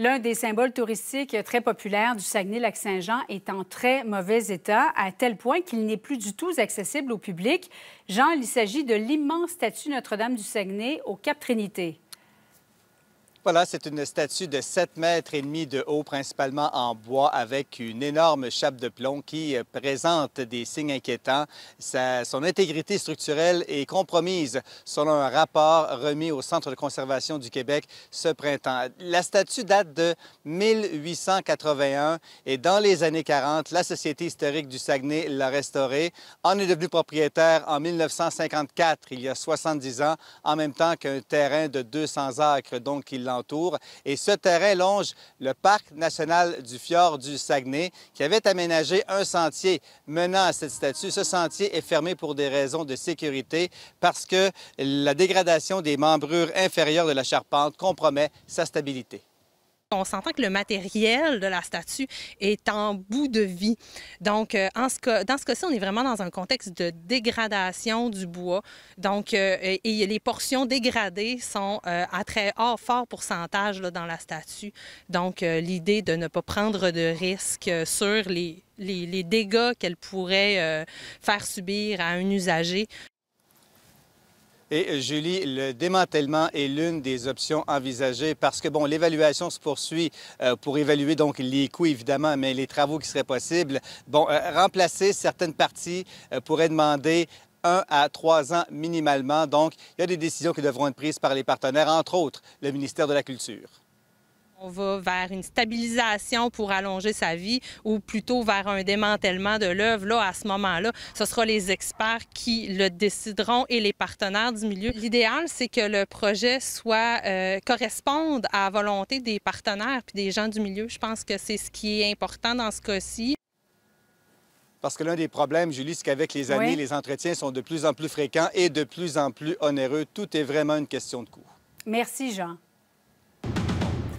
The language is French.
L'un des symboles touristiques très populaires du Saguenay-Lac-Saint-Jean est en très mauvais état, à tel point qu'il n'est plus du tout accessible au public. Jean, il s'agit de l'immense statue Notre-Dame du Saguenay au Cap-Trinité. Voilà, c'est une statue de 7 mètres et demi de haut, principalement en bois, avec une énorme chape de plomb qui euh, présente des signes inquiétants. son intégrité structurelle est compromise, selon un rapport remis au Centre de conservation du Québec ce printemps. La statue date de 1881 et dans les années 40, la Société historique du Saguenay l'a restaurée. En est devenu propriétaire en 1954, il y a 70 ans, en même temps qu'un terrain de 200 acres, donc il et ce terrain longe le parc national du fjord du Saguenay, qui avait aménagé un sentier menant à cette statue. Ce sentier est fermé pour des raisons de sécurité parce que la dégradation des membrures inférieures de la charpente compromet sa stabilité on s'entend que le matériel de la statue est en bout de vie. Donc, euh, dans ce cas-ci, on est vraiment dans un contexte de dégradation du bois. Donc, euh, les portions dégradées sont euh, à très haut, fort pourcentage dans la statue. Donc, l'idée de ne pas prendre de risque sur les, les dégâts qu'elle pourrait faire subir à un usager. Et euh, Julie, le démantèlement est l'une des options envisagées parce que, bon, l'évaluation se poursuit euh, pour évaluer donc les coûts, évidemment, mais les travaux qui seraient possibles. Bon, euh, remplacer certaines parties pourrait demander un à trois ans minimalement. Donc, il y a des décisions qui devront être prises par les partenaires, entre autres le ministère de la Culture. On va vers une stabilisation pour allonger sa vie ou plutôt vers un démantèlement de l'œuvre. Là, à ce moment-là, ce sera les experts qui le décideront et les partenaires du milieu. L'idéal, c'est que le projet soit euh, corresponde à la volonté des partenaires puis des gens du milieu. Je pense que c'est ce qui est important dans ce cas-ci. Parce que l'un des problèmes, Julie, c'est qu'avec les années, les entretiens sont de plus en plus fréquents et de plus en plus onéreux. Tout est vraiment une question de coût. Merci, Jean.